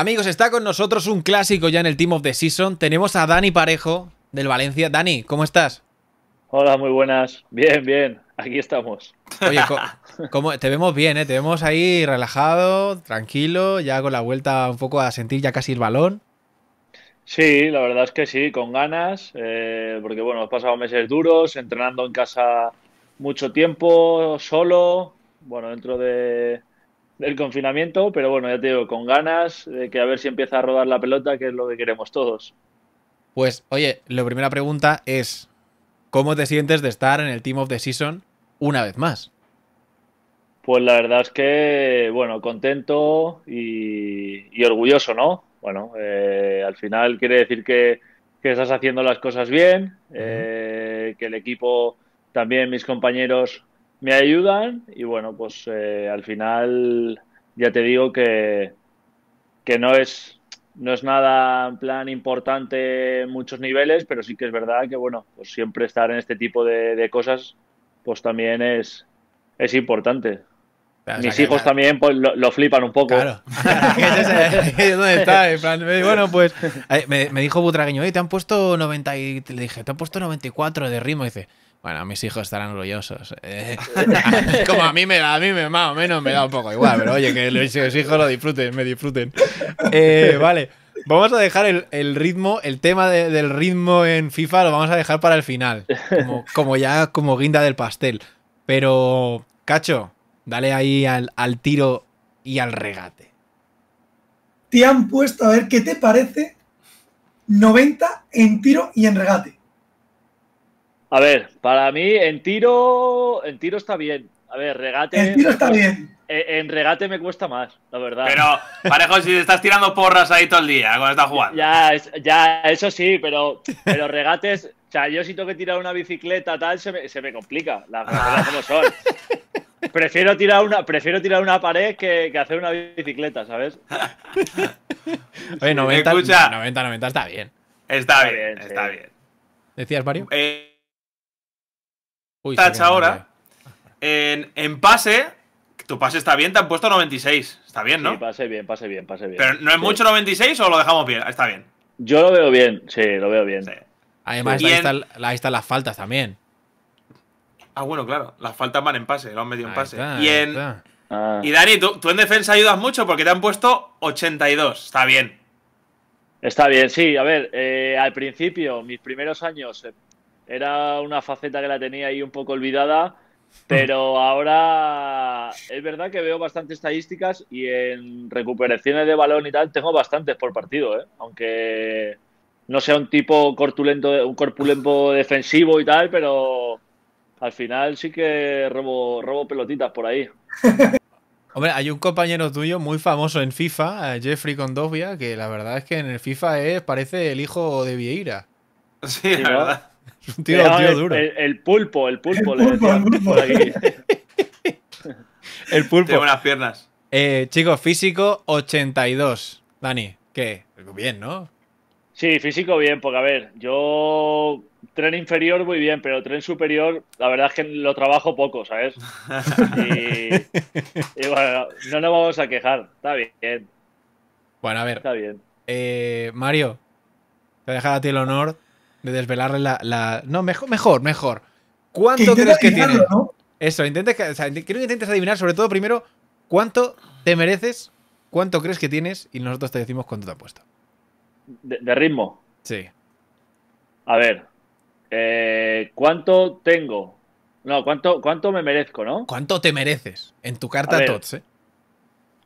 Amigos, está con nosotros un clásico ya en el Team of the Season. Tenemos a Dani Parejo del Valencia. Dani, ¿cómo estás? Hola, muy buenas. Bien, bien. Aquí estamos. Oye, ¿cómo? te vemos bien, ¿eh? Te vemos ahí relajado, tranquilo, ya con la vuelta un poco a sentir ya casi el balón. Sí, la verdad es que sí, con ganas, eh, porque bueno, he pasado meses duros, entrenando en casa mucho tiempo, solo, bueno, dentro de, del confinamiento, pero bueno, ya te digo, con ganas de que a ver si empieza a rodar la pelota, que es lo que queremos todos. Pues, oye, la primera pregunta es, ¿cómo te sientes de estar en el Team of the Season una vez más? Pues la verdad es que, bueno, contento y, orgulloso, ¿no? Bueno, eh, al final quiere decir que, estás haciendo las cosas bien, eh, que el equipo, también mis compañeros me ayudan y bueno, pues eh, al final ya te digo que, que no es no es nada en plan importante en muchos niveles, pero sí que es verdad que bueno, pues siempre estar en este tipo de, cosas pues también es, es importante. Mis hijos también pues, lo, flipan un poco. Claro. ¿Dónde está? Eh, bueno, pues eh, me, dijo Butragueño, te han puesto 90 y le dije, te han puesto 94 de ritmo. dice, bueno, mis hijos estarán orgullosos. Eh. como a mí me da, a mí me, más o menos me da un poco igual, pero oye, que los hijos lo disfruten, me disfruten. Eh, vale, vamos a dejar el, ritmo, el tema del ritmo en FIFA lo vamos a dejar para el final, como, ya como guinda del pastel. Pero, Cacho, dale ahí al tiro y al regate. Te han puesto a ver qué te parece 90 en tiro y en regate. A ver, para mí en tiro, en tiro está bien. A ver, regate. En tiro está bien. Eh, en, regate me cuesta más, la verdad. Pero, parejo, si te estás tirando porras ahí todo el día cuando estás jugando. Ya, ya eso sí, pero, pero regates. O sea, yo si tengo que tirar una bicicleta tal, se me, complica. Las cosas como son. Prefiero tirar una, prefiero tirar una pared que, hacer una bicicleta, ¿sabes? Oye, 90, 90, 90 está bien. Está, bien, está bien. ¿Decías, Mario? Eh, tacha ahora. En, pase, tu pase está bien, te han puesto 96. Está bien, ¿no? Sí, pase bien, pase bien, pase bien. ¿Pero no es mucho 96 o lo dejamos bien? Está bien. Yo lo veo bien, sí, lo veo bien. Además, Ahí, están, las faltas también. Ah, bueno, claro. Las faltas van en pase, lo han metido en pase. y, en, ah. y Dani, tú, en defensa ayudas mucho porque te han puesto 82. Está bien. Está bien, sí. A ver, eh, al principio, mis primeros años, eh, era una faceta que la tenía ahí un poco olvidada, pero ahora es verdad que veo bastantes estadísticas y en recuperaciones de balón y tal tengo bastantes por partido, ¿eh? aunque no sea un tipo corpulento, un corpulento defensivo y tal, pero al final sí que robo, robo pelotitas por ahí. Hombre, hay un compañero tuyo muy famoso en FIFA, eh, Jeffrey Condovia, que la verdad es que en el FIFA es, parece el hijo de Vieira. Sí, la verdad. un tío, eh, el, duro. El, pulpo, el pulpo. El pulpo, el pulpo. Tiene buenas piernas. Eh, chicos, físico 82. Dani, ¿qué? Bien, ¿no? Sí, físico bien, porque a ver, yo tren inferior muy bien, pero tren superior, la verdad es que lo trabajo poco, ¿sabes? Y, bueno, no nos vamos a quejar, está bien. Bueno, a ver. Está bien. Eh, Mario, te voy a dejar a ti el honor de desvelarle la, No, mejor, mejor, mejor. ¿Cuánto crees que tienes? Eso, intentes que intentes adivinar, sobre todo primero, cuánto te mereces, cuánto crees que tienes, y nosotros te decimos cuánto te ha puesto. De, ritmo. Sí. A ver. Eh, ¿Cuánto tengo? No, ¿cuánto, ¿cuánto me merezco, no? ¿Cuánto te mereces? En tu carta TOTS, ¿eh?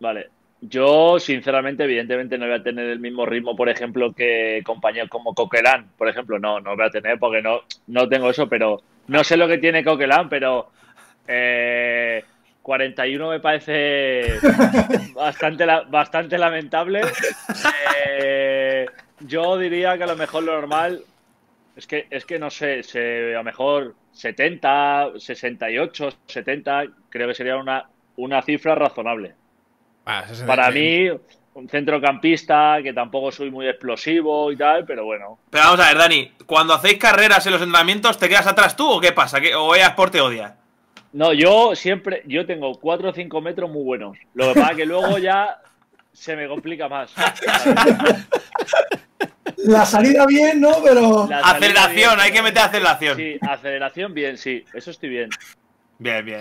Vale. Yo, sinceramente, evidentemente no voy a tener el mismo ritmo, por ejemplo, que compañeros como Coquelán, por ejemplo, no, no voy a tener porque no, no tengo eso, pero no sé lo que tiene Coquelán, pero 41 eh, me parece bastante, bastante lamentable. Eh, yo diría que a lo mejor lo normal es que, es que no sé, se, a lo mejor 70, 68, 70, creo que sería una, una cifra razonable. Ah, Para mí, un centrocampista que tampoco soy muy explosivo y tal, pero bueno. Pero vamos a ver, Dani, cuando hacéis carreras en los entrenamientos, ¿te quedas atrás tú o qué pasa? ¿O ¿O por te odia? No, yo siempre, yo tengo 4 o 5 metros muy buenos. Lo que pasa es que luego ya se me complica más. La salida bien, ¿no? Pero. Aceleración, hay que meter aceleración. Sí, aceleración bien, sí. Eso estoy bien. Bien, bien.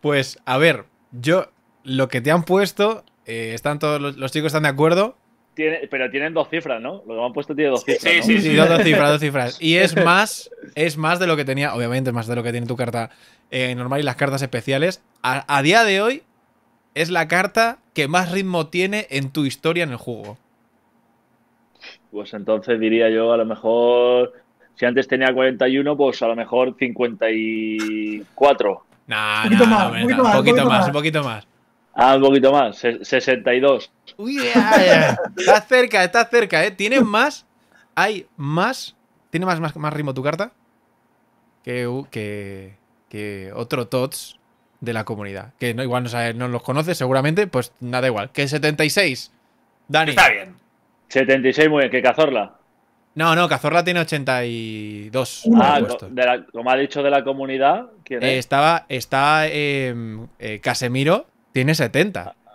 pues a ver, yo lo que te han puesto, eh, están todos los, chicos están de acuerdo. pero tienen dos cifras, ¿no? Lo que me han puesto tiene dos cifras. Sí, sí, sí, dos, cifras, dos cifras. Y es más, es más de lo que tenía, obviamente es más de lo que tiene tu carta eh, normal y las cartas especiales. A, día de hoy es la carta que más ritmo tiene en tu historia en el juego. Pues entonces diría yo, a lo mejor, si antes tenía 41, pues a lo mejor 54. no, no, un poquito más, un poquito más. Ah, un poquito más, 62. Uy, eh, ah, está cerca, está cerca, ¿eh? ¿Tiene más? ¿Hay más? ¿Tiene más, más, más ritmo tu carta? Que, que, otro TOTS de la comunidad. Que no, igual no, no los conoces seguramente, pues nada igual. Que 76. Dani. Está bien. 76 muy bien, que Cazorla. No, no, Cazorla tiene 82. Ah, como ha dicho de la comunidad, eh, estaba, está em, eh, Casemiro, tiene 70. Ah.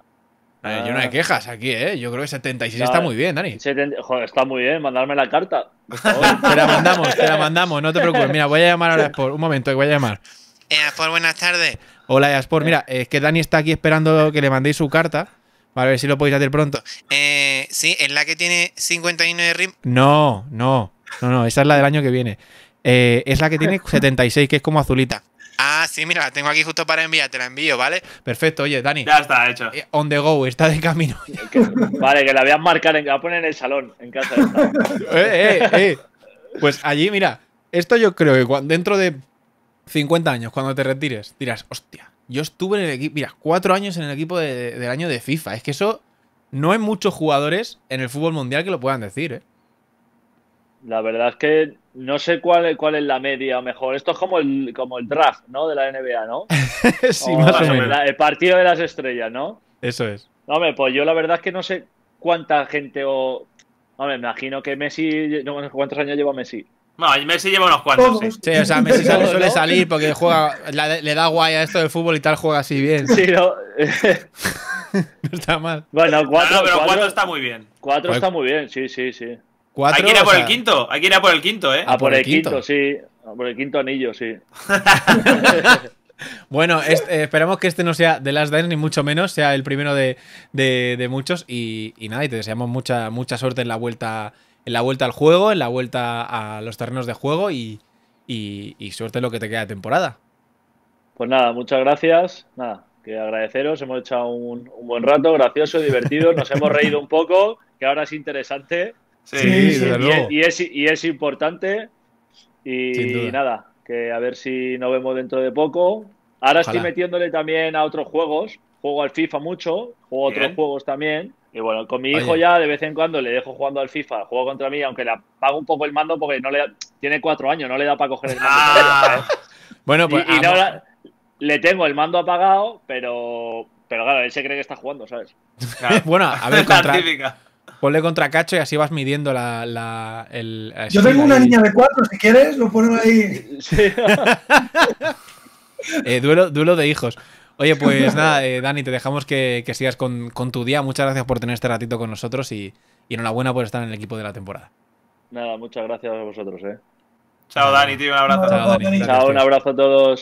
Eh, yo no hay quejas aquí, ¿eh? Yo creo que 76 está muy bien, Dani. joder, está muy bien, mandarme la carta. te la mandamos, te la mandamos, no te preocupes. Mira, voy a llamar ahora a Un momento, que voy a llamar. Eh, por buenas tardes. Hola, eh, Sport. Mira, es que Dani está aquí esperando que le mandéis su carta. Para ver si lo podéis hacer pronto. sí, es la que tiene 59 de RIM. No, no, no, no, esa es la del año que viene. es la que tiene 76, que es como azulita. Ah, sí, mira, la tengo aquí justo para enviar, te la envío, ¿vale? Perfecto, oye, Dani. Ya está, hecho. Eh, on the go, está de camino. vale, que la voy a marcar, en, la voy poner en el salón, en casa. Eh, eh, pues allí, mira, esto yo creo que dentro de 50 años, cuando te retires, dirás, hostia, yo estuve en el equipo, mira, cuatro años en el equipo del año de FIFA. Es que eso no hay muchos jugadores en el fútbol mundial que lo puedan decir, ¿eh? La verdad es que no sé cuál, cuál es la media o mejor. Esto es como el, como el draft, ¿no? De la NBA, ¿no? sí, más o menos. el partido de las estrellas, ¿no? Eso es. hombre, pues yo la verdad es que no sé cuánta gente o... Hombre, me imagino que Messi... No, ¿Cuántos años lleva Messi? No, Messi lleva unos cuantos. Sí. sí, o sea, Messi suele salir porque juega, le da guay a esto del fútbol y tal, juega así bien. Sí, no. no está mal. Bueno, cuatro, no, pero cuatro, está muy bien. Cuatro pues está muy bien, sí, sí, sí hay que ir a por el quinto, hay ¿eh? por el quinto, ¿eh? A por, el, quinto, sí. A por el quinto anillo, sí. Bueno, eh, esperamos que este no sea de las Dance, ni mucho menos, sea el primero de, muchos. Y, nada, y te deseamos mucha, mucha suerte en la vuelta. En la vuelta al juego, en la vuelta a los terrenos de juego y, suerte en lo que te queda de temporada. Pues nada, muchas gracias. Nada, que agradeceros. Hemos echado un, un buen rato, gracioso, divertido. Nos hemos reído un poco, que ahora es interesante. Sí, Y, es, y, es, importante. Y, nada, que a ver si nos vemos dentro de poco. Ahora estoy metiéndole también a otros juegos. Juego al FIFA mucho, juego a otros juegos también. Y bueno, con mi hijo ya de vez en cuando le dejo jugando al FIFA, juego contra mí, aunque le apago un poco el mando porque no le tiene cuatro años, no le da para coger el mando. Ah. bueno, pues. Y, no, le tengo el mando apagado, pero. Pero claro, él se cree que está jugando, ¿sabes? bueno, a ver, contra, Ponle contra cacho y así vas midiendo la. Yo tengo una niña de cuatro, si quieres, lo pongo ahí. Eh, duelo, duelo de hijos. Oye, pues nada, eh, Dani, te dejamos que, sigas con, tu día. Muchas gracias por tener este ratito con nosotros y, y, enhorabuena por estar en el equipo de la temporada. Nada, muchas gracias a vosotros, eh. Chao, Dani, tío, un abrazo. Chao, Dani. un abrazo a todos.